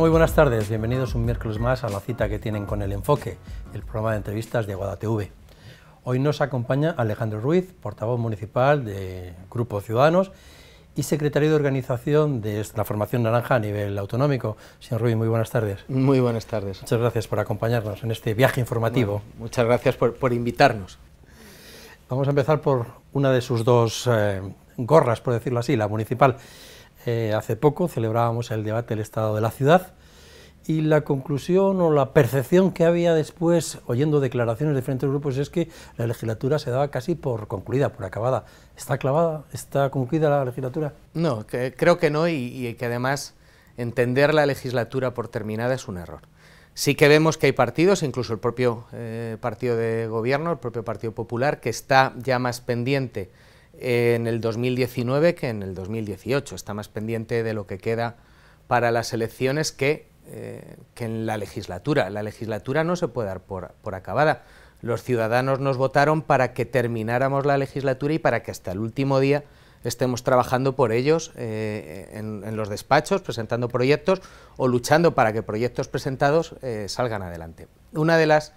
Muy buenas tardes. Bienvenidos un miércoles más a la cita que tienen con El Enfoque, el programa de entrevistas de Aguada TV. Hoy nos acompaña Alejandro Ruiz, portavoz municipal de Grupo Ciudadanos y secretario de organización de la Formación Naranja a nivel autonómico. Señor Ruiz, muy buenas tardes. Muy buenas tardes. Muchas gracias por acompañarnos en este viaje informativo. muchas gracias por, invitarnos. Vamos a empezar por una de sus dos eh, gorras, por decirlo así, la municipal. Eh, hace poco celebrábamos el debate del estado de la ciudad y la conclusión o la percepción que había después, oyendo declaraciones de diferentes grupos, es que la legislatura se daba casi por concluida, por acabada. ¿Está clavada? ¿Está concluida la legislatura? No, creo que no y, que además entender la legislatura por terminada es un error. Sí que vemos que hay partidos, incluso el propio eh, partido de gobierno, el propio Partido Popular, que está ya más pendiente en el 2019 que en el 2018. Está más pendiente de lo que queda para las elecciones que, eh, en la legislatura. La legislatura no se puede dar por, acabada. Los ciudadanos nos votaron para que termináramos la legislatura y para que hasta el último día estemos trabajando por ellos eh, en, los despachos, presentando proyectos o luchando para que proyectos presentados eh, salgan adelante. Una de las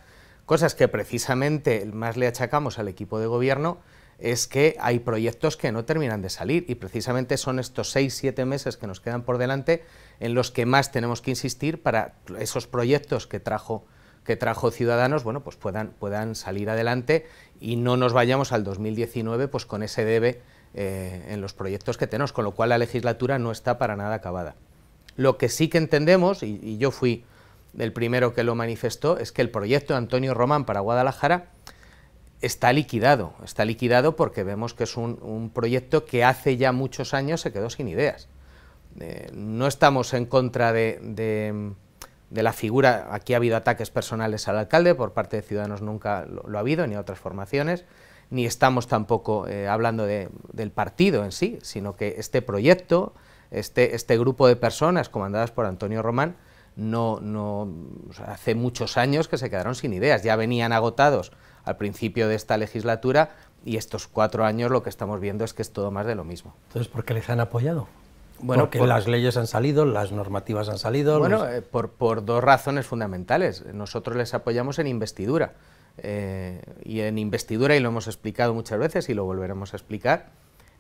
cosas que precisamente más le achacamos al equipo de gobierno es que hay proyectos que no terminan de salir y precisamente son estos seis, siete meses que nos quedan por delante en los que más tenemos que insistir para esos proyectos que trajo que trajo Ciudadanos, bueno, pues puedan, puedan salir adelante y no nos vayamos al 2019 pues con ese debe eh, en los proyectos que tenemos, con lo cual la legislatura no está para nada acabada. Lo que sí que entendemos, y, y yo fui el primero que lo manifestó, es que el proyecto de Antonio Román para Guadalajara está liquidado, está liquidado porque vemos que es un, proyecto que hace ya muchos años se quedó sin ideas. Eh, no estamos en contra de, la figura, aquí ha habido ataques personales al alcalde, por parte de Ciudadanos nunca lo, ha habido, ni a otras formaciones, ni estamos tampoco eh, hablando del partido en sí, sino que este proyecto, este, este grupo de personas comandadas por Antonio Román, no, no hace muchos años que se quedaron sin ideas, ya venían agotados al principio de esta legislatura y estos cuatro años lo que estamos viendo es que es todo más de lo mismo. Entonces, ¿por qué les han apoyado? Bueno, porque las leyes han salido, las normativas han salido. Bueno, eh, por, dos razones fundamentales. Nosotros les apoyamos en investidura. Eh, y en investidura, y lo hemos explicado muchas veces y lo volveremos a explicar,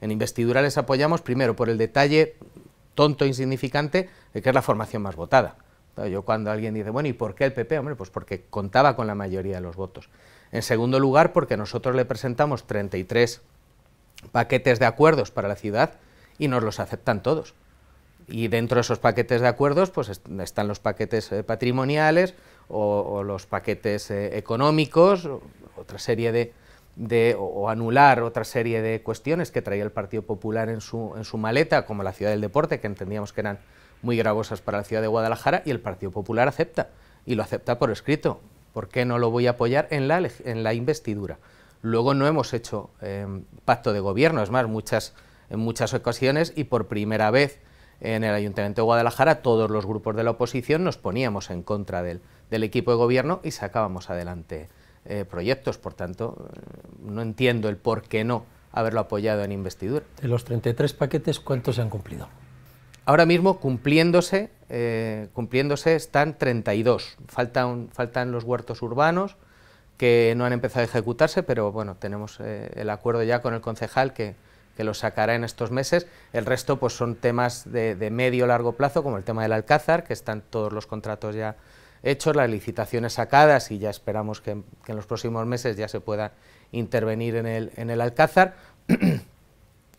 en investidura les apoyamos primero por el detalle tonto, e insignificante, de que es la formación más votada. Yo cuando alguien dice, bueno, ¿y por qué el PP? Hombre, pues porque contaba con la mayoría de los votos. En segundo lugar, porque nosotros le presentamos 33 paquetes de acuerdos para la ciudad y nos los aceptan todos. Y dentro de esos paquetes de acuerdos pues están los paquetes eh, patrimoniales o, los paquetes eh, económicos, o, otra serie de, de anular otra serie de cuestiones que traía el Partido Popular en su maleta, como la ciudad del deporte, que entendíamos que eran muy gravosas para la ciudad de Guadalajara y el Partido Popular acepta, y lo acepta por escrito. ¿Por qué no lo voy a apoyar en la, en la investidura? Luego no hemos hecho eh, pacto de gobierno, es más, muchas, en muchas ocasiones y por primera vez en el Ayuntamiento de Guadalajara todos los grupos de la oposición nos poníamos en contra del, equipo de gobierno y sacábamos adelante eh, proyectos. Por tanto, eh, no entiendo el por qué no haberlo apoyado en investidura. De los 33 paquetes, ¿cuántos se han cumplido? Ahora mismo cumpliéndose, eh, cumpliéndose están 32. Faltan, faltan los huertos urbanos que no han empezado a ejecutarse, pero bueno, tenemos eh, el acuerdo ya con el concejal que, que los sacará en estos meses. El resto pues son temas de, de medio largo plazo, como el tema del Alcázar, que están todos los contratos ya hechos, las licitaciones sacadas y ya esperamos que, que en los próximos meses ya se pueda intervenir en el, en el Alcázar.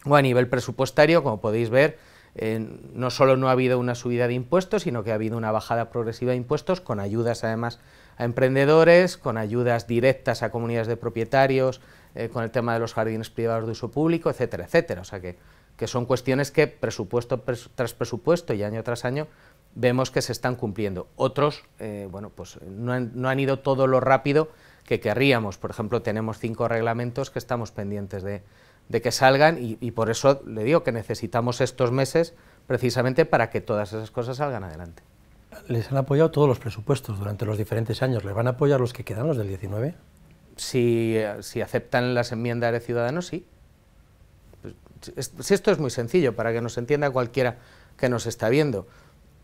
o a nivel presupuestario, como podéis ver, eh, no solo no ha habido una subida de impuestos, sino que ha habido una bajada progresiva de impuestos con ayudas además a emprendedores, con ayudas directas a comunidades de propietarios, eh, con el tema de los jardines privados de uso público, etcétera, etcétera. O sea que, que son cuestiones que presupuesto tras presupuesto y año tras año vemos que se están cumpliendo. Otros, eh, bueno, pues no han ido todo lo rápido que querríamos. Por ejemplo, tenemos cinco reglamentos que estamos pendientes de, de que salgan y, por eso le digo que necesitamos estos meses precisamente para que todas esas cosas salgan adelante. ¿Les han apoyado todos los presupuestos durante los diferentes años? ¿Les van a apoyar los que quedan, los del 19? Si, eh, si aceptan las enmiendas de Ciudadanos, sí. Pues, si esto es muy sencillo, para que nos entienda cualquiera que nos está viendo.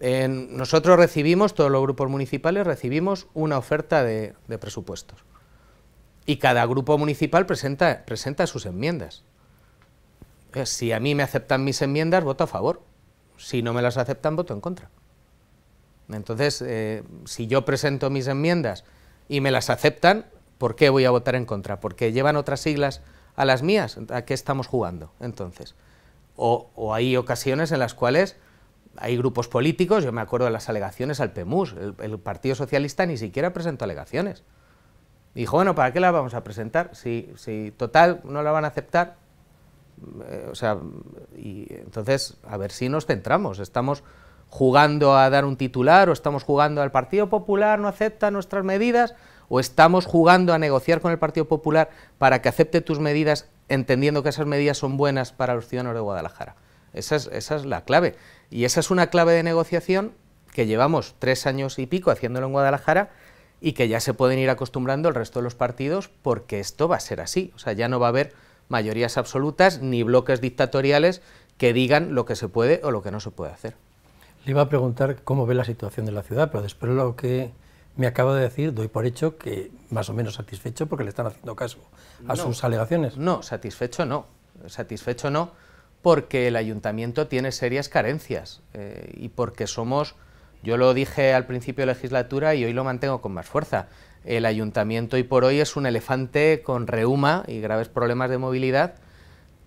en nosotros recibimos, todos los grupos municipales, recibimos una oferta de, de presupuestos. Y cada grupo municipal presenta, presenta sus enmiendas. Eh, si a mí me aceptan mis enmiendas, voto a favor. Si no me las aceptan, voto en contra. Entonces, eh, si yo presento mis enmiendas y me las aceptan, ¿por qué voy a votar en contra? ¿Porque llevan otras siglas a las mías? ¿A qué estamos jugando? Entonces, o, hay ocasiones en las cuales hay grupos políticos, yo me acuerdo de las alegaciones al PEMUS, el, Partido Socialista ni siquiera presentó alegaciones. Dijo, bueno, ¿para qué las vamos a presentar? Si, si total no la van a aceptar, eh, o sea, y entonces, a ver si nos centramos, estamos jugando a dar un titular, o estamos jugando al Partido Popular, no acepta nuestras medidas, o estamos jugando a negociar con el Partido Popular para que acepte tus medidas, entendiendo que esas medidas son buenas para los ciudadanos de Guadalajara. Esa es, esa es la clave. Y esa es una clave de negociación que llevamos tres años y pico haciéndolo en Guadalajara y que ya se pueden ir acostumbrando el resto de los partidos porque esto va a ser así. O sea, ya no va a haber mayorías absolutas ni bloques dictatoriales que digan lo que se puede o lo que no se puede hacer. Le iba a preguntar cómo ve la situación de la ciudad, pero después de lo que me acaba de decir, doy por hecho que más o menos satisfecho porque le están haciendo caso a sus alegaciones. No, satisfecho no. Satisfecho no porque el ayuntamiento tiene serias carencias eh, y porque somos, yo lo dije al principio de legislatura y hoy lo mantengo con más fuerza, el ayuntamiento hoy por hoy es un elefante con reuma y graves problemas de movilidad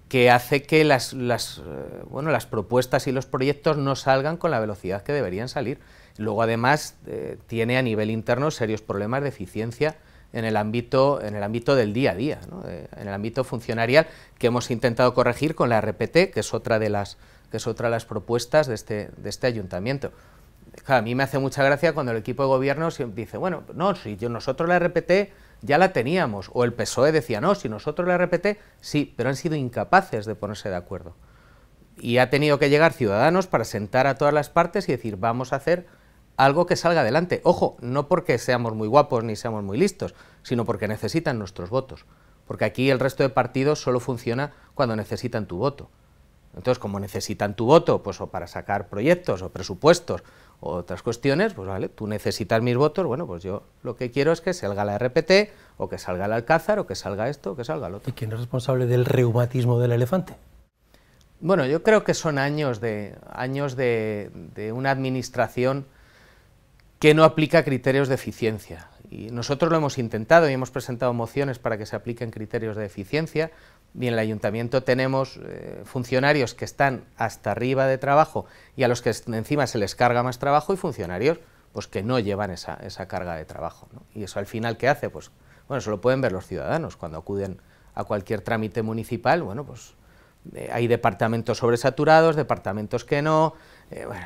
que hace que las, eh, bueno, las propuestas y los proyectos no salgan con la velocidad que deberían salir. Luego además eh, tiene a nivel interno serios problemas de eficiencia en el ámbito, en el ámbito del día a día, eh, en el ámbito funcionarial que hemos intentado corregir con la RPT, que es otra de las, que es otra de las propuestas de este, de este ayuntamiento a mí me hace mucha gracia cuando el equipo de gobierno dice, bueno, no, si yo, nosotros la RPT ya la teníamos, o el PSOE decía, no, si nosotros la RPT, sí, pero han sido incapaces de ponerse de acuerdo. Y ha tenido que llegar Ciudadanos para sentar a todas las partes y decir, vamos a hacer algo que salga adelante. Ojo, no porque seamos muy guapos ni seamos muy listos, sino porque necesitan nuestros votos. Porque aquí el resto de partidos solo funciona cuando necesitan tu voto. Entonces, como necesitan tu voto, pues o para sacar proyectos o presupuestos, otras cuestiones, pues vale, tú necesitas mis votos, bueno, pues yo lo que quiero es que salga la RPT, o que salga el Alcázar, o que salga esto, o que salga lo otro. ¿Y quién es responsable del reumatismo del elefante? Bueno, yo creo que son años de, años de una administración que no aplica criterios de eficiencia. Y nosotros lo hemos intentado y hemos presentado mociones para que se apliquen criterios de eficiencia y en el ayuntamiento tenemos eh, funcionarios que están hasta arriba de trabajo y a los que encima se les carga más trabajo y funcionarios pues que no llevan esa, esa carga de trabajo. Y eso al final, ¿qué hace? Pues bueno, eso lo pueden ver los ciudadanos cuando acuden a cualquier trámite municipal, bueno, pues eh, hay departamentos sobresaturados, departamentos que no, eh, bueno,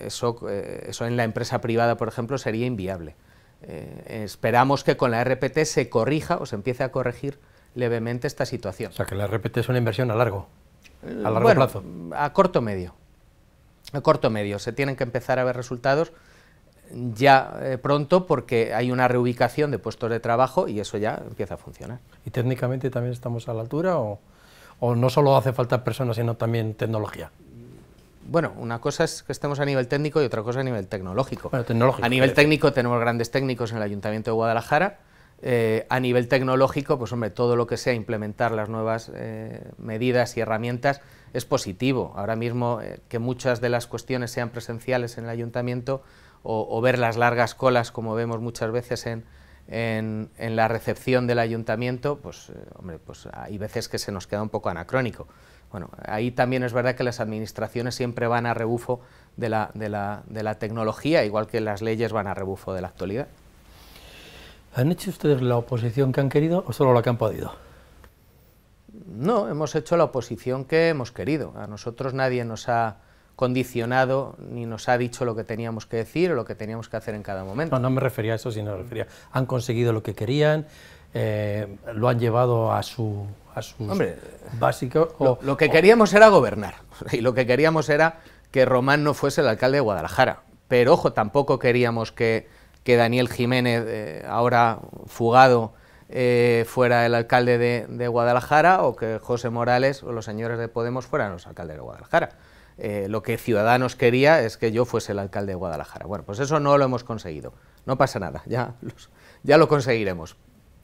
eso, eso en la empresa privada, por ejemplo, sería inviable. esperamos que con la RPT se corrija o se empiece a corregir levemente esta situación. O sea, que la RPT es una inversión a largo, eh, a largo plazo. A corto medio. A corto medio. Se tienen que empezar a ver resultados ya eh, pronto porque hay una reubicación de puestos de trabajo y eso ya empieza a funcionar. ¿Y técnicamente también estamos a la altura o, no solo hace falta personas sino también tecnología? Bueno, una cosa es que estemos a nivel técnico y otra cosa a nivel tecnológico a nivel técnico tenemos grandes técnicos en el Ayuntamiento de Guadalajara, eh, a nivel tecnológico, pues hombre, todo lo que sea implementar las nuevas eh, medidas y herramientas es positivo. Ahora mismo eh, que muchas de las cuestiones sean presenciales en el ayuntamiento o, ver las largas colas como vemos muchas veces en, la recepción del ayuntamiento, pues hombre, pues hay veces que se nos queda un poco anacrónico. Bueno, ahí también es verdad que las administraciones siempre van a rebufo de la tecnología, igual que las leyes van a rebufo de la actualidad. ¿Han hecho ustedes la oposición que han querido o solo la que han podido? No, hemos hecho la oposición que hemos querido. A nosotros nadie nos ha condicionado ni nos ha dicho lo que teníamos que decir o lo que teníamos que hacer en cada momento. No, no me refería a eso, sino me refería. Han conseguido lo que querían, eh, lo han llevado a su a Hombre, lo, que queríamos era gobernar y lo que queríamos era que Román no fuese el alcalde de Guadalajara. Pero ojo, tampoco queríamos que que Daniel Jiménez, eh, ahora fugado, eh, fuera el alcalde de, Guadalajara o que José Morales o los señores de Podemos fueran los alcaldes de Guadalajara. Eh, lo que Ciudadanos quería es que yo fuese el alcalde de Guadalajara. Bueno, pues eso no lo hemos conseguido. No pasa nada, ya, ya lo conseguiremos.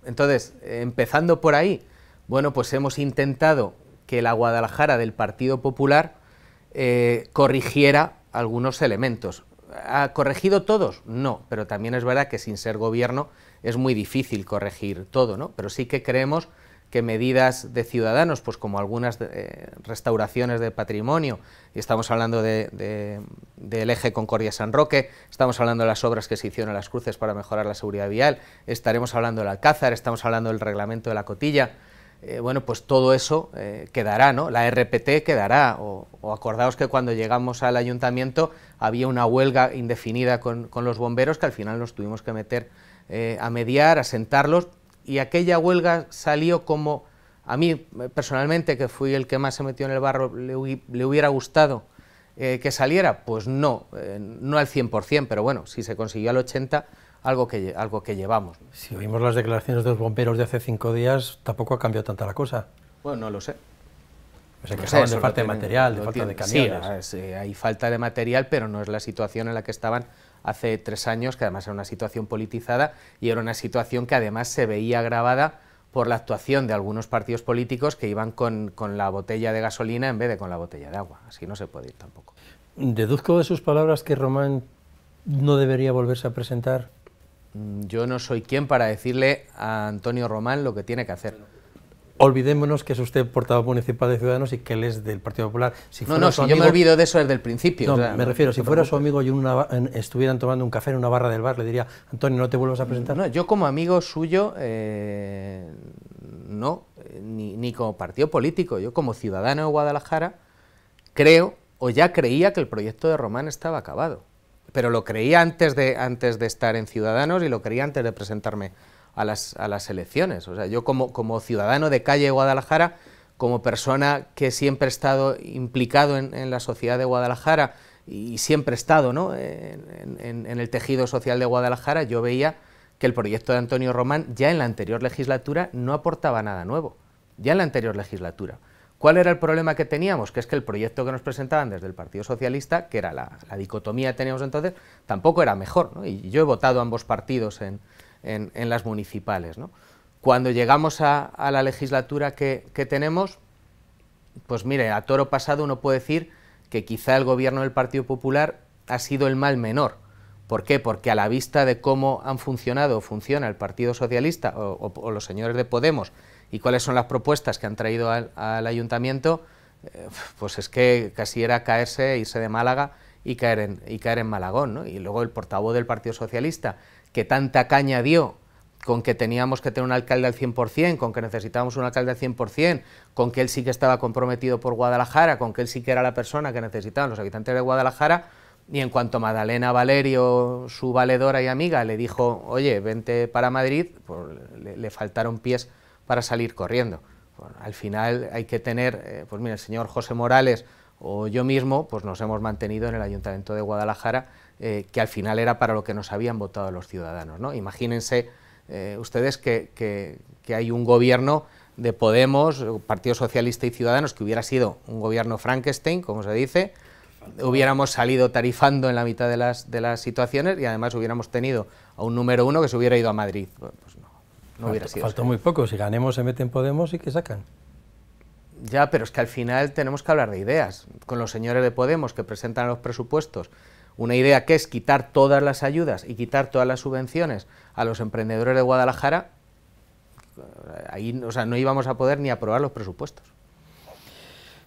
Entonces, empezando por ahí, bueno, pues hemos intentado que la Guadalajara del Partido Popular corrigiera algunos elementos. ¿Ha corregido todos? No, pero también es verdad que sin ser gobierno es muy difícil corregir todo, ¿no? Pero sí que creemos que medidas de ciudadanos, pues como algunas eh, restauraciones de patrimonio, y estamos hablando del eje Concordia-San Roque, estamos hablando de las obras que se hicieron en las cruces para mejorar la seguridad vial, estaremos hablando del Alcázar, estamos hablando del reglamento de la cotilla, eh, bueno, pues todo eso eh, quedará, ¿no? La RPT quedará, o, acordaos que cuando llegamos al ayuntamiento había una huelga indefinida con, los bomberos que al final nos tuvimos que meter eh, a mediar, a sentarlos, y aquella huelga salió como, a mí personalmente, que fui el que más se metió en el barro, le, hubiera gustado que saliera, pues no, no al 100%, pero bueno, si se consiguió al 80%, algo que, algo que llevamos. Si oímos las declaraciones de los bomberos de hace cinco días, tampoco ha cambiado tanta la cosa. Bueno, no lo sé. O sea, que estaban de falta de material, de falta de camiones. Ah, sí, hay falta de material, pero no es la situación en la que estaban hace tres años, que además era una situación politizada y era una situación que además se veía agravada por la actuación de algunos partidos políticos que iban con, con la botella de gasolina en vez de con la botella de agua. Así no se puede ir tampoco. Deduzco de sus palabras que Román no debería volverse a presentar Mm, yo no soy quien para decirle a Antonio Román lo que tiene que hacer. Olvidémonos que es usted portavoz municipal de Ciudadanos y que él es del Partido Popular. no, no, si yo me olvido de eso desde el principio. No, me refiero, si fuera su amigo y estuvieran tomando un café en una barra del bar, le diría, Antonio, no te vuelvas a mm, presentar. No, yo como amigo suyo, eh, no, eh, ni como partido político, yo como ciudadano de Guadalajara, creo o ya creía que el proyecto de Román estaba acabado pero lo creía antes de, antes de estar en Ciudadanos y lo creía antes de presentarme a las, elecciones. O sea, yo como, ciudadano de calle de Guadalajara, como persona que siempre he estado implicado en, la sociedad de Guadalajara y siempre he estado en el tejido social de Guadalajara, yo veía que el proyecto de Antonio Román ya en la anterior legislatura no aportaba nada nuevo, ya en la anterior legislatura. ¿Cuál era el problema que teníamos? Que es que el proyecto que nos presentaban desde el Partido Socialista, que era la, dicotomía que teníamos entonces, tampoco era mejor. Y yo he votado ambos partidos en, las municipales. Cuando llegamos a, la legislatura que, tenemos, pues mire, a toro pasado uno puede decir que quizá el gobierno del Partido Popular ha sido el mal menor. ¿Por qué? Porque a la vista de cómo han funcionado o funciona el Partido Socialista o los señores de Podemos y cuáles son las propuestas que han traído al, ayuntamiento, eh, pues es que casi era caerse, e irse de Málaga y caer en, y caer en Malagón. Y luego el portavoz del Partido Socialista, que tanta caña dio con que teníamos que tener un alcalde al 100%, con que necesitábamos un alcalde al 100%, con que él sí que estaba comprometido por Guadalajara, con que él sí que era la persona que necesitaban los habitantes de Guadalajara, y en cuanto Madalena Valerio, su valedora y amiga, le dijo, oye, vente para Madrid, pues le faltaron pies para salir corriendo. al final hay que tener, eh, pues mira, el señor José Morales o yo mismo, pues nos hemos mantenido en el Ayuntamiento de Guadalajara, eh, que al final era para lo que nos habían votado los ciudadanos. ¿no? Imagínense eh, ustedes que, hay un gobierno de Podemos, Partido Socialista y Ciudadanos, que hubiera sido un gobierno Frankenstein, como se dice, hubiéramos salido tarifando en la mitad de las, situaciones y además hubiéramos tenido a un número uno que se hubiera ido a Madrid. Pues no hubiera sido. Faltó muy poco. Si ganemos, se meten Podemos y que sacan. Ya, pero es que al final tenemos que hablar de ideas. Con los señores de Podemos que presentan los presupuestos, una idea que es quitar todas las ayudas y quitar todas las subvenciones a los emprendedores de Guadalajara, eh, ahí no íbamos a poder ni aprobar los presupuestos.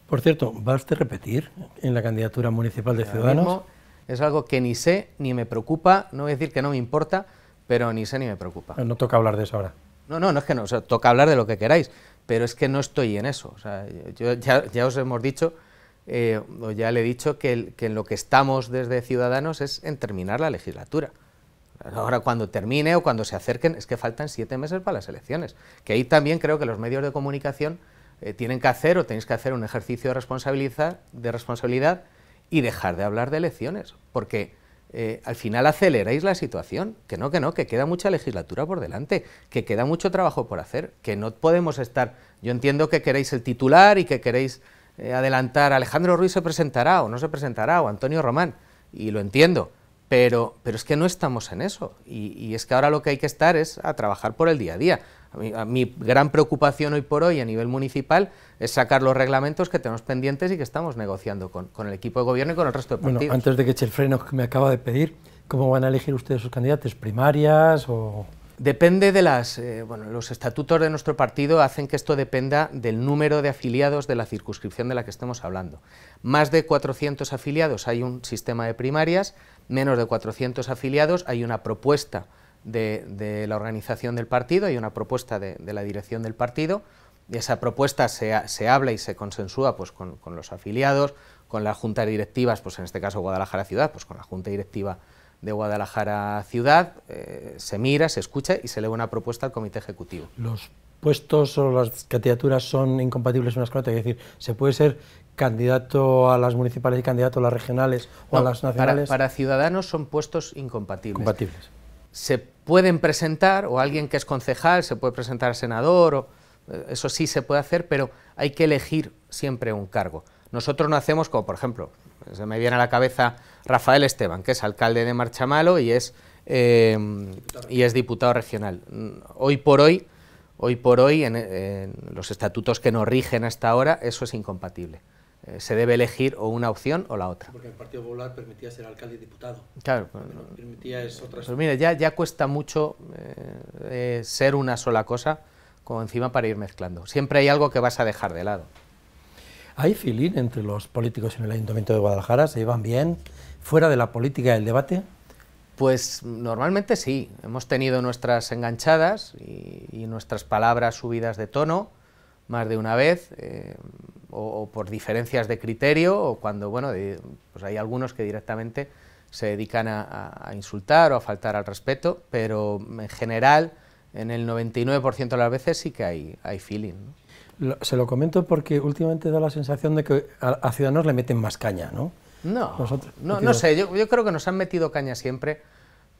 Por cierto, ¿vas a repetir en la candidatura municipal de Ciudadanos? es algo que ni sé, ni me preocupa, no voy a decir que no me importa, pero ni sé ni me preocupa. No toca hablar de eso ahora. No, no, no es que no, o sea, toca hablar de lo que queráis, pero es que no estoy en eso. O sea, yo, ya, os hemos dicho, eh, o ya le he dicho, que, en lo que estamos desde Ciudadanos es en terminar la legislatura. Ahora cuando termine o cuando se acerquen, es que faltan siete meses para las elecciones. Que ahí también creo que los medios de comunicación eh, tienen que hacer o tenéis que hacer un ejercicio de de responsabilidad y dejar de hablar de elecciones. Porque eh, al final aceleráis la situación, que no, que no, que queda mucha legislatura por delante, que queda mucho trabajo por hacer, que no podemos estar, yo entiendo que queréis el titular y que queréis eh, adelantar, Alejandro Ruiz se presentará o no se presentará, o Antonio Román, y lo entiendo, pero, pero es que no estamos en eso, y es que ahora lo que hay que estar es a trabajar por el día a día mi gran preocupación hoy por hoy a nivel municipal es sacar los reglamentos que tenemos pendientes y que estamos negociando con, el equipo de gobierno y con el resto de partidos. Bueno, antes de que eche el freno que me acaba de pedir, ¿cómo van a elegir ustedes sus candidatos? ¿Primarias o...? Depende de las... Eh, bueno, los estatutos de nuestro partido hacen que esto dependa del número de afiliados de la circunscripción de la que estemos hablando. Más de 400 afiliados hay un sistema de primarias, menos de 400 afiliados hay una propuesta de, la organización del partido, y una propuesta de, la dirección del partido, y esa propuesta se, habla y se consensúa pues, con, los afiliados, con las juntas directivas, pues, en este caso Guadalajara Ciudad, pues, con la Junta Directiva de Guadalajara Ciudad, eh, se mira, se escucha y se eleva una propuesta al Comité Ejecutivo. Los puestos o las candidaturas son incompatibles unas con otras, es decir, se puede ser candidato a las municipales y candidato a las regionales o a las nacionales. Para, ciudadanos son puestos incompatibles pueden presentar, o alguien que es concejal se puede presentar senador, o, eh, eso sí se puede hacer, pero hay que elegir siempre un cargo. Nosotros no hacemos como, por ejemplo, se me viene a la cabeza Rafael Esteban, que es alcalde de Marchamalo y es, eh, y es diputado regional. Hoy por hoy, hoy por hoy en, en los estatutos que nos rigen hasta ahora, eso es incompatible. Eh, se debe elegir o una opción o la otra. Porque el Partido Popular permitía ser alcalde y diputado. Claro. permitía permitía otras... Pero pues mire, ya, ya cuesta mucho eh, eh, ser una sola cosa como encima para ir mezclando. Siempre hay algo que vas a dejar de lado. Hay filín entre los políticos en el Ayuntamiento de Guadalajara, se llevan bien, fuera de la política el debate. Pues normalmente sí, hemos tenido nuestras enganchadas y, y nuestras palabras subidas de tono, más de una vez, eh, o, por diferencias de criterio, o cuando, bueno, pues hay algunos que directamente se dedican a, insultar o a faltar al respeto, pero en general, en el 99% de las veces sí que hay, feeling. se lo comento porque últimamente da la sensación de que a, Ciudadanos le meten más caña, ¿no? No, no, sé, yo, yo creo que nos han metido caña siempre,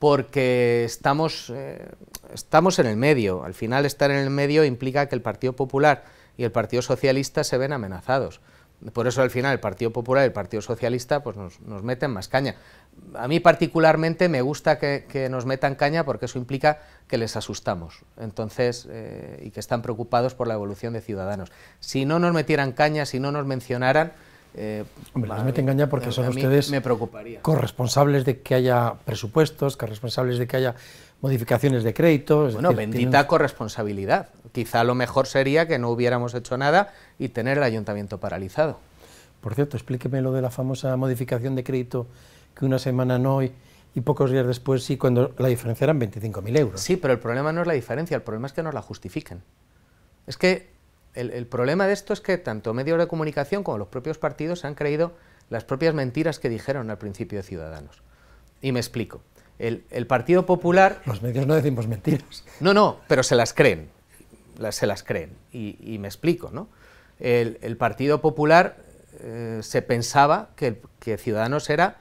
porque estamos, eh, estamos en el medio. Al final estar en el medio implica que el Partido Popular y el Partido Socialista se ven amenazados. Por eso al final el Partido Popular y el Partido Socialista pues nos, meten más caña. A mí particularmente me gusta que, nos metan caña porque eso implica que les asustamos entonces, eh, y que están preocupados por la evolución de Ciudadanos. Si no nos metieran caña, si no nos mencionaran, eh, no me te engaña porque son ustedes corresponsables de que haya presupuestos, corresponsables de que haya modificaciones de crédito. Bueno, bendita corresponsabilidad. Quizá lo mejor sería que no hubiéramos hecho nada y tener el ayuntamiento paralizado. Por cierto, explíqueme lo de la famosa modificación de crédito que una semana no y, y pocos días después sí, cuando la diferencia eran 25.000 euros. Sí, pero el problema no es la diferencia, el problema es que no la justifiquen Es que el, problema de esto es que tanto medios de comunicación como los propios partidos han creído las propias mentiras que dijeron al principio de Ciudadanos. Y me explico. El, Partido Popular... Los medios no decimos mentiras. No, no, pero se las creen. se las creen. Y, me explico, ¿no? El, Partido Popular eh, se pensaba que, Ciudadanos era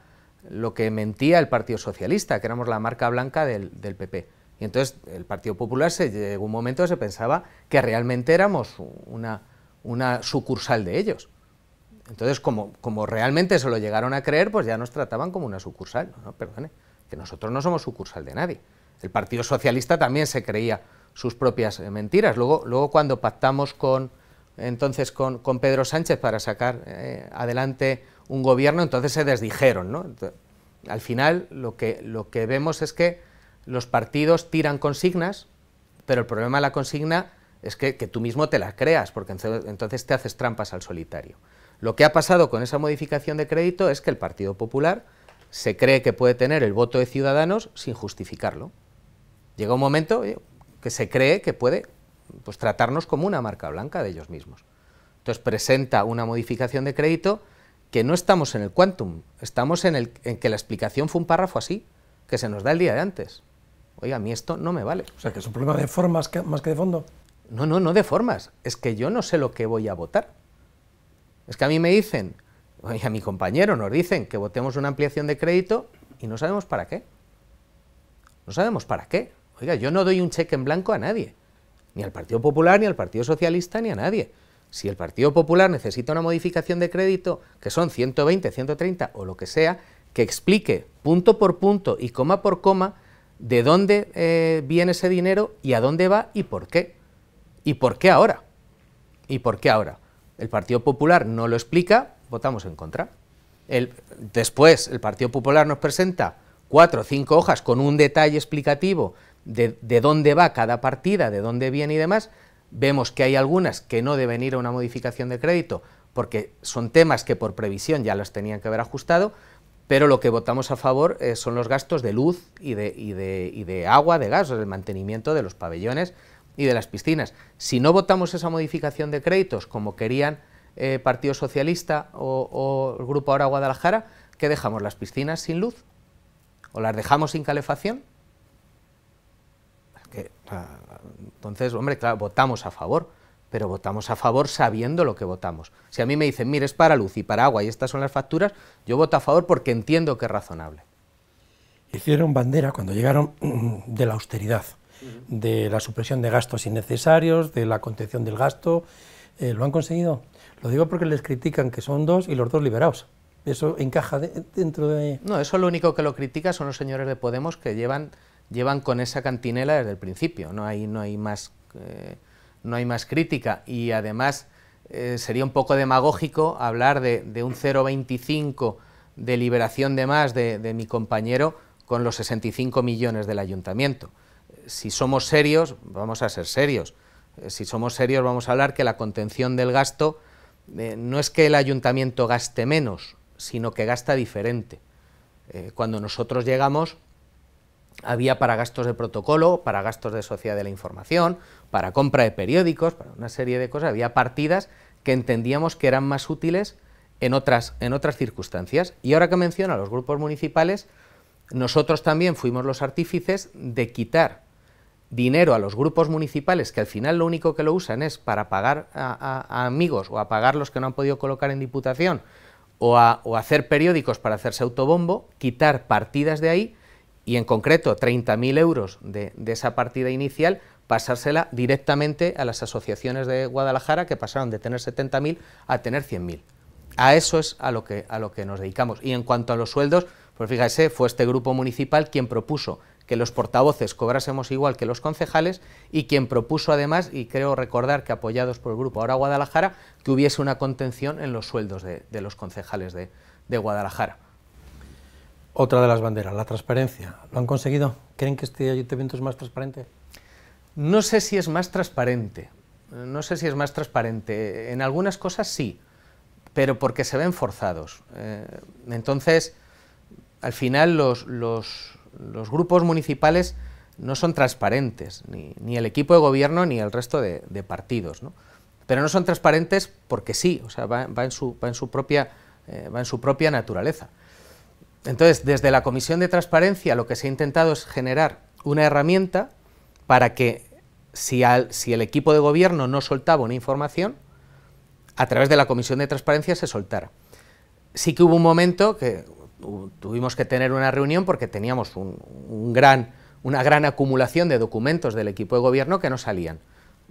lo que mentía el Partido Socialista, que éramos la marca blanca del PP entonces el Partido Popular se llegó un momento que se pensaba que realmente éramos una, sucursal de ellos. Entonces, como, realmente se lo llegaron a creer, pues ya nos trataban como una sucursal. perdone, que nosotros no somos sucursal de nadie. El Partido Socialista también se creía sus propias eh, mentiras. Luego, luego cuando pactamos con, entonces con, Pedro Sánchez para sacar eh, adelante un gobierno, entonces se desdijeron. al final lo que, lo que vemos es que los partidos tiran consignas, pero el problema de la consigna es que, tú mismo te la creas, porque entonces te haces trampas al solitario. Lo que ha pasado con esa modificación de crédito es que el Partido Popular se cree que puede tener el voto de Ciudadanos sin justificarlo. Llega un momento que se cree que puede pues, tratarnos como una marca blanca de ellos mismos. Entonces presenta una modificación de crédito que no estamos en el quantum, estamos en, el, en que la explicación fue un párrafo así, que se nos da el día de antes. Oiga, a mí esto no me vale. O sea, que es un problema de formas más que de fondo. No, no, no de formas. Es que yo no sé lo que voy a votar. Es que a mí me dicen, oye, a mi compañero nos dicen que votemos una ampliación de crédito y no sabemos para qué. No sabemos para qué. Oiga, yo no doy un cheque en blanco a nadie. Ni al Partido Popular, ni al Partido Socialista, ni a nadie. Si el Partido Popular necesita una modificación de crédito, que son 120, 130 o lo que sea, que explique punto por punto y coma por coma de dónde eh, viene ese dinero y a dónde va y por qué. ¿Y por qué ahora? ¿Y por qué ahora? El Partido Popular no lo explica, votamos en contra. después el Partido Popular nos presenta cuatro o cinco hojas con un detalle explicativo de, de, dónde va cada partida, de dónde viene y demás. Vemos que hay algunas que no deben ir a una modificación de crédito porque son temas que por previsión ya los tenían que haber ajustado, pero lo que votamos a favor eh, son los gastos de luz y de, y de, y de agua, de gas, el mantenimiento de los pabellones y de las piscinas. Si no votamos esa modificación de créditos como querían el eh, Partido Socialista o, el Grupo Ahora Guadalajara, ¿qué dejamos? ¿Las piscinas sin luz? ¿O las dejamos sin calefacción? entonces, hombre, claro, votamos a favor pero votamos a favor sabiendo lo que votamos. Si a mí me dicen, mire, es para luz y para agua y estas son las facturas, yo voto a favor porque entiendo que es razonable. Hicieron bandera cuando llegaron mm, de la austeridad, de la supresión de gastos innecesarios, de la contención del gasto. Eh, ¿Lo han conseguido? Lo digo porque les critican que son dos y los dos liberados. Eso encaja dentro de... No, eso lo único que lo critica son los señores de Podemos que llevan, llevan con esa cantinela desde el principio. No hay, no hay más... Eh, no hay más crítica y además eh, sería un poco demagógico hablar de, un 0,25 de liberación de más de, mi compañero con los 65 millones del ayuntamiento. Si somos serios, vamos a ser serios. Eh, si somos serios, vamos a hablar que la contención del gasto eh, no es que el ayuntamiento gaste menos, sino que gasta diferente. cuando nosotros llegamos, había para gastos de protocolo, para gastos de sociedad de la información, para compra de periódicos, para una serie de cosas, había partidas que entendíamos que eran más útiles en otras, circunstancias. Y ahora que menciono a los grupos municipales, nosotros también fuimos los artífices de quitar dinero a los grupos municipales, que al final lo único que lo usan es para pagar a, amigos o a pagar los que no han podido colocar en diputación, o, a, hacer periódicos para hacerse autobombo, quitar partidas de ahí y en concreto 30.000 euros de esa partida inicial pasársela directamente a las asociaciones de Guadalajara que pasaron de tener 70.000 a tener 100.000. A eso es a lo, que, a lo que nos dedicamos. Y en cuanto a los sueldos, pues fíjese, fue este grupo municipal quien propuso que los portavoces cobrásemos igual que los concejales y quien propuso además, y creo recordar que apoyados por el grupo Ahora Guadalajara, que hubiese una contención en los sueldos de, los concejales de Guadalajara. Otra de las banderas, la transparencia. ¿Lo han conseguido? ¿Creen que este ayuntamiento es más transparente? No sé si es más transparente. No sé si es más transparente. En algunas cosas sí, pero porque se ven forzados. Eh, entonces, al final los, grupos municipales no son transparentes, ni, el equipo de gobierno ni el resto de, partidos. Pero no son transparentes porque sí, o va, en, su, propia, eh, va en su propia naturaleza. Entonces, desde la Comisión de Transparencia lo que se ha intentado es generar una herramienta para que si, el equipo de gobierno no soltaba una información, a través de la Comisión de Transparencia se soltara. Sí que hubo un momento que tuvimos que tener una reunión porque teníamos una gran acumulación de documentos del equipo de gobierno que no salían.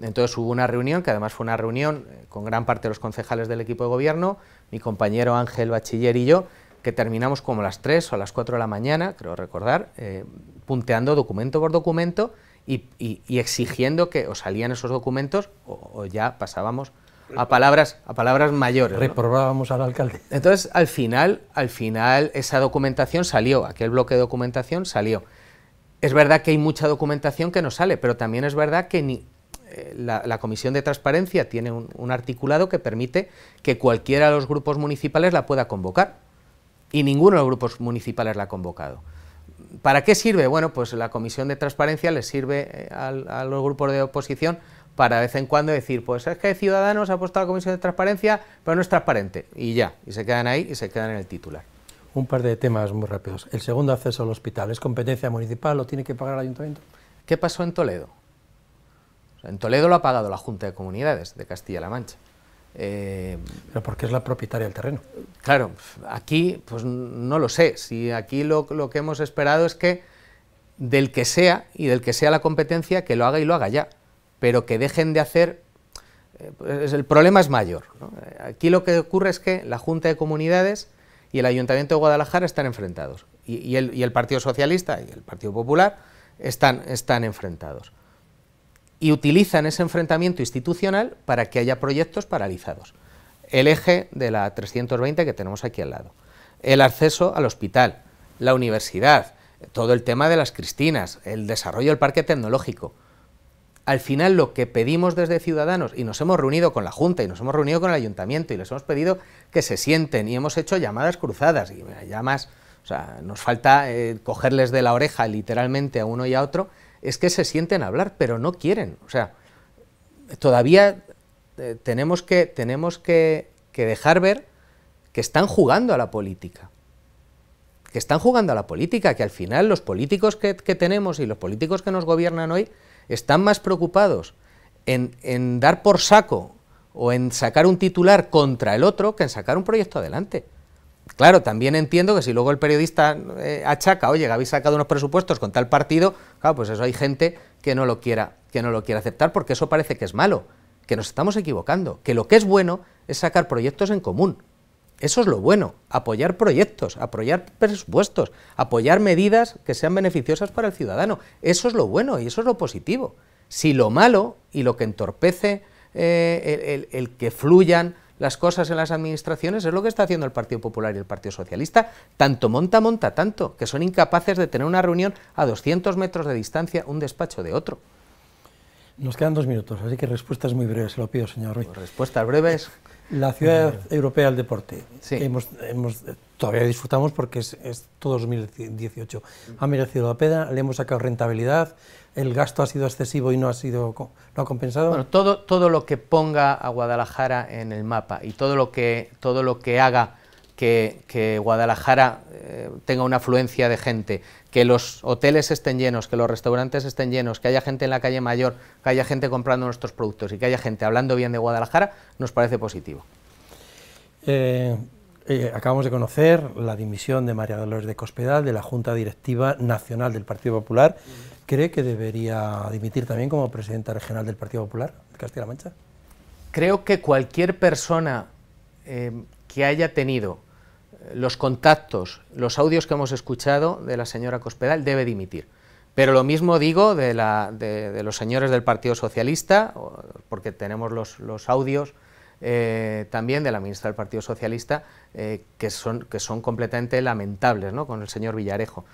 Entonces hubo una reunión, que además fue una reunión eh, con gran parte de los concejales del equipo de gobierno, mi compañero Ángel Bachiller y yo, que terminamos como a las 3 o a las 4 de la mañana, creo recordar, eh, punteando documento por documento y, exigiendo que o salían esos documentos o, ya pasábamos a palabras, a palabras mayores. Reprobábamos al alcalde. Entonces, al final, al final, esa documentación salió, aquel bloque de documentación salió. Es verdad que hay mucha documentación que no sale, pero también es verdad que ni, eh, la, Comisión de Transparencia tiene un, articulado que permite que cualquiera de los grupos municipales la pueda convocar. Y ninguno de los grupos municipales la ha convocado. ¿Para qué sirve? Bueno, pues la Comisión de Transparencia le sirve eh, a, los grupos de oposición para de vez en cuando decir, pues es que Ciudadanos ha puesto la Comisión de Transparencia, pero no es transparente, y ya, y se quedan ahí y se quedan en el titular. Un par de temas muy rápidos. El segundo acceso al hospital, ¿es competencia municipal? ¿Lo tiene que pagar el ayuntamiento? ¿Qué pasó en Toledo? en Toledo lo ha pagado la Junta de Comunidades de Castilla-La Mancha. Eh, Pero porque es la propietaria del terreno. Claro, aquí pues no lo sé. Si aquí lo, que hemos esperado es que del que sea y del que sea la competencia, que lo haga y lo haga ya. Pero que dejen de hacer. Eh, el problema es mayor. Aquí lo que ocurre es que la Junta de Comunidades y el Ayuntamiento de Guadalajara están enfrentados. Y, el, Partido Socialista y el Partido Popular están, están enfrentados y utilizan ese enfrentamiento institucional para que haya proyectos paralizados. El eje de la 320 que tenemos aquí al lado, el acceso al hospital, la universidad, todo el tema de las Cristinas, el desarrollo del parque tecnológico. Al final lo que pedimos desde Ciudadanos, y nos hemos reunido con la Junta y nos hemos reunido con el Ayuntamiento y les hemos pedido que se sienten y hemos hecho llamadas cruzadas y llamas, nos falta eh, cogerles de la oreja literalmente a uno y a otro es que se sienten a hablar, pero no quieren. O sea, todavía eh, tenemos, que, tenemos que, dejar ver que están jugando a la política que están jugando a la política, que al final los políticos que, tenemos y los políticos que nos gobiernan hoy están más preocupados en, dar por saco o en sacar un titular contra el otro que en sacar un proyecto adelante. Claro, también entiendo que si luego el periodista eh, achaca, oye, habéis sacado unos presupuestos con tal partido, claro, pues eso hay gente que no lo quiera, que no lo quiera aceptar porque eso parece que es malo, que nos estamos equivocando, que lo que es bueno es sacar proyectos en común. Eso es lo bueno, apoyar proyectos, apoyar presupuestos, apoyar medidas que sean beneficiosas para el ciudadano. Eso es lo bueno y eso es lo positivo. Si lo malo y lo que entorpece eh, el que fluyan las cosas en las administraciones es lo que está haciendo el Partido Popular y el Partido Socialista. Tanto monta, monta, tanto, que son incapaces de tener una reunión a 200 metros de distancia un despacho de otro. Nos quedan dos minutos, así que respuestas muy breves, se lo pido, señor Ruiz. Pues respuestas breves. La Ciudad Europea del Deporte. Hemos, hemos, todavía disfrutamos porque es, es todo 2018. Ha merecido la pena, le hemos sacado rentabilidad, el gasto ha sido excesivo y no ha sido no ha compensado? Bueno, todo, todo lo que ponga a Guadalajara en el mapa y todo lo que, todo lo que haga que, Guadalajara eh, tenga una afluencia de gente, que los hoteles estén llenos, que los restaurantes estén llenos, que haya gente en la calle mayor, que haya gente comprando nuestros productos y que haya gente hablando bien de Guadalajara, nos parece positivo. Eh, eh, acabamos de conocer la dimisión de María Dolores de Cospedal de la Junta Directiva Nacional del Partido Popular cree que debería dimitir también como presidenta regional del Partido Popular de Castilla-La Mancha? Creo que cualquier persona eh, que haya tenido eh, los contactos, los audios que hemos escuchado de la señora Cospedal debe dimitir. Pero lo mismo digo de, los señores del Partido Socialista, porque tenemos los, audios eh, también de la ministra del Partido Socialista, que, son, que son completamente lamentables, con el señor Villarejo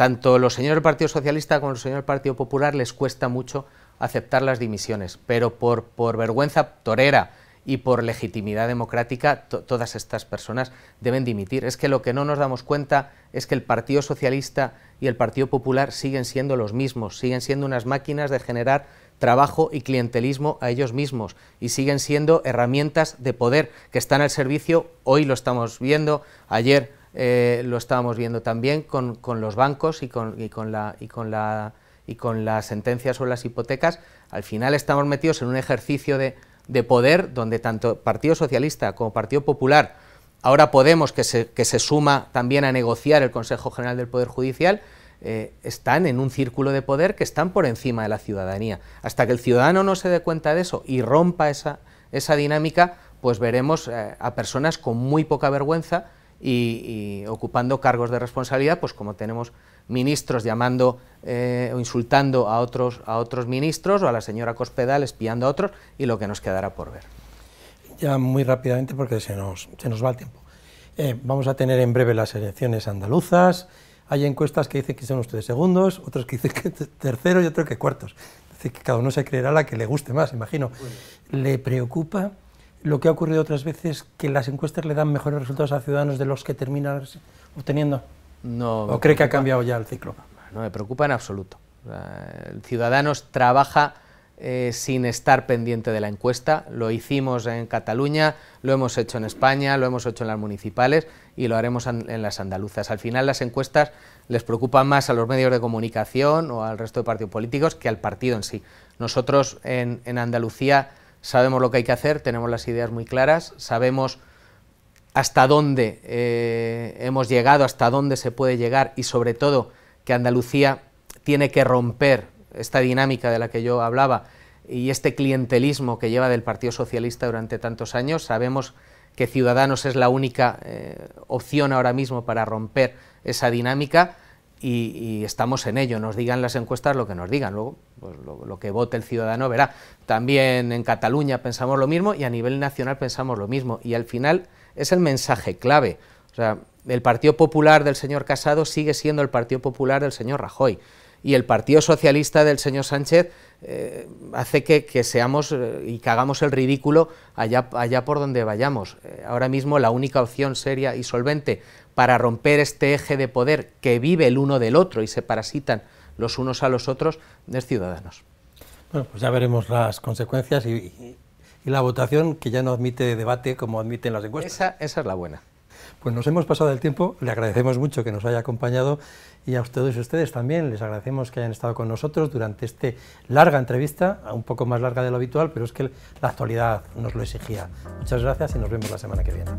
tanto los señores del Partido Socialista como los señores del Partido Popular les cuesta mucho aceptar las dimisiones, pero por, vergüenza torera y por legitimidad democrática todas estas personas deben dimitir. Es que lo que no nos damos cuenta es que el Partido Socialista y el Partido Popular siguen siendo los mismos, siguen siendo unas máquinas de generar trabajo y clientelismo a ellos mismos y siguen siendo herramientas de poder que están al servicio, hoy lo estamos viendo, ayer eh, lo estábamos viendo también con, los bancos y con, la, y las sentencias sobre las hipotecas, al final estamos metidos en un ejercicio de, poder donde tanto Partido Socialista como Partido Popular, ahora Podemos, que se, suma también a negociar el Consejo General del Poder Judicial, eh, están en un círculo de poder que están por encima de la ciudadanía. Hasta que el ciudadano no se dé cuenta de eso y rompa esa, dinámica, pues veremos eh, a personas con muy poca vergüenza y, ocupando cargos de responsabilidad, pues como tenemos ministros llamando eh, o insultando a otros, a otros ministros o a la señora Cospedal espiando a otros y lo que nos quedará por ver. Ya muy rápidamente porque se nos, se nos va el tiempo. Eh, vamos a tener en breve las elecciones andaluzas. Hay encuestas que dicen que son ustedes segundos, otros que dicen que terceros y otros que cuartos. Es decir, que cada uno se creerá la que le guste más, imagino. ¿Le preocupa lo que ha ocurrido otras veces, que las encuestas le dan mejores resultados a ciudadanos de los que terminan obteniendo? No. ¿O cree que ha cambiado ya el ciclo? No me preocupa en absoluto. Ciudadanos trabaja eh, sin estar pendiente de la encuesta. Lo hicimos en Cataluña, lo hemos hecho en España, lo hemos hecho en las municipales y lo haremos en las andaluzas. Al final las encuestas les preocupan más a los medios de comunicación o al resto de partidos políticos que al partido en sí. Nosotros en Andalucía sabemos lo que hay que hacer, tenemos las ideas muy claras, sabemos hasta dónde eh, hemos llegado, hasta dónde se puede llegar y sobre todo que Andalucía tiene que romper esta dinámica de la que yo hablaba y este clientelismo que lleva del Partido Socialista durante tantos años. Sabemos que Ciudadanos es la única eh, opción ahora mismo para romper esa dinámica y, estamos en ello, nos digan las encuestas lo que nos digan, luego pues, lo, que vote el ciudadano verá. También en Cataluña pensamos lo mismo y a nivel nacional pensamos lo mismo, y al final es el mensaje clave. el Partido Popular del señor Casado sigue siendo el Partido Popular del señor Rajoy y el Partido Socialista del señor Sánchez eh, hace que, seamos eh, y que hagamos el ridículo allá, por donde vayamos. Eh, ahora mismo la única opción seria y solvente para romper este eje de poder que vive el uno del otro y se parasitan los unos a los otros es Ciudadanos. Bueno, pues ya veremos las consecuencias y, la votación que ya no admite debate como admiten las encuestas. esa es la buena. Pues nos hemos pasado el tiempo, le agradecemos mucho que nos haya acompañado y a ustedes y ustedes también les agradecemos que hayan estado con nosotros durante esta larga entrevista, un poco más larga de lo habitual, pero es que la actualidad nos lo exigía. Muchas gracias y nos vemos la semana que viene.